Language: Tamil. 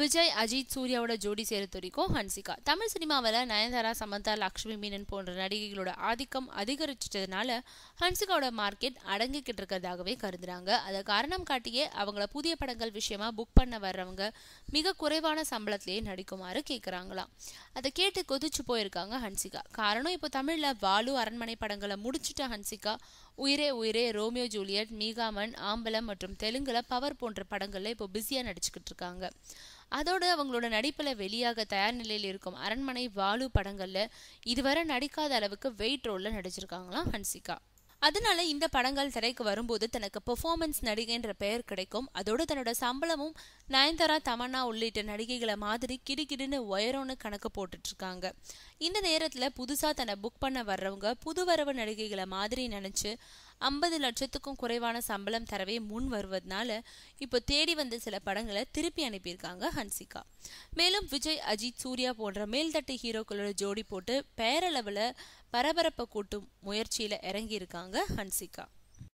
விஜய் அஜித் சூர்யாவோட ஜோடி சேர வரைக்கும் ஹன்சிகா தமிழ் சினிமாவில் நயன்தாரா சமந்தா லக்ஷ்மி மீனன் போன்ற நடிகைகளோட ஆதிக்கம் அதிகரிச்சிட்டதுனால ஹன்சிகாவோட மார்க்கெட் அடங்கிக்கிட்டு இருக்கிறதாகவே கருதுறாங்க அதை காரணம் காட்டியே அவங்கள புதிய படங்கள் விஷயமா புக் பண்ண வர்றவங்க மிக குறைவான சம்பளத்திலேயே நடிக்குமாறு கேட்குறாங்களாம் அதை கேட்டு கொதிச்சு போயிருக்காங்க ஹன்சிகா காரணம் இப்போ தமிழில் வாலு அரண்மனை படங்களை முடிச்சுட்ட ஹன்சிகா உயிரே உயிரே ரோமியோ ஜூலியட் மீகாமன் ஆம்பலம் மற்றும் தெலுங்குல பவர் போன்ற படங்களில் இப்போ பிஸியாக நடிச்சுக்கிட்டு இருக்காங்க அதோடு அவங்களோட நடிப்பில் வெளியாக தயார் நிலையில் இருக்கும் அரண்மனை வாலு படங்களில் இதுவரை நடிக்காத அளவுக்கு வெயிட் ரோலில் நடிச்சிருக்காங்களாம் ஹன்சிகா அதனால இந்த படங்கள் திரைக்கு வரும்போது தனக்கு பெர்ஃபார்மன்ஸ் நடிகைன்ற பெயர் கிடைக்கும் அதோடு தன்னோட சம்பளமும் நயன்தாரா தமன்னா உள்ளிட்ட நடிகைகளை மாதிரி கிடுகிடுன்னு உயரம்னு கணக்கு போட்டுட்டு இருக்காங்க இந்த நேரத்தில் புதுசாக தன்னை புக் பண்ண வர்றவங்க புது வரவு நடிகைகளை மாதிரி நினச்சி ஐம்பது லட்சத்துக்கும் குறைவான சம்பளம் தரவே முன் வருவதனால இப்போ தேடி வந்த சில படங்களை திருப்பி அனுப்பியிருக்காங்க ஹன்சிகா மேலும் விஜய் அஜித் சூர்யா போன்ற மேல்தட்டு ஹீரோக்களோட ஜோடி போட்டு பேரளவில் பரபரப்பை கூட்டும் முயற்சியில் இறங்கியிருக்காங்க ஹன்சிகா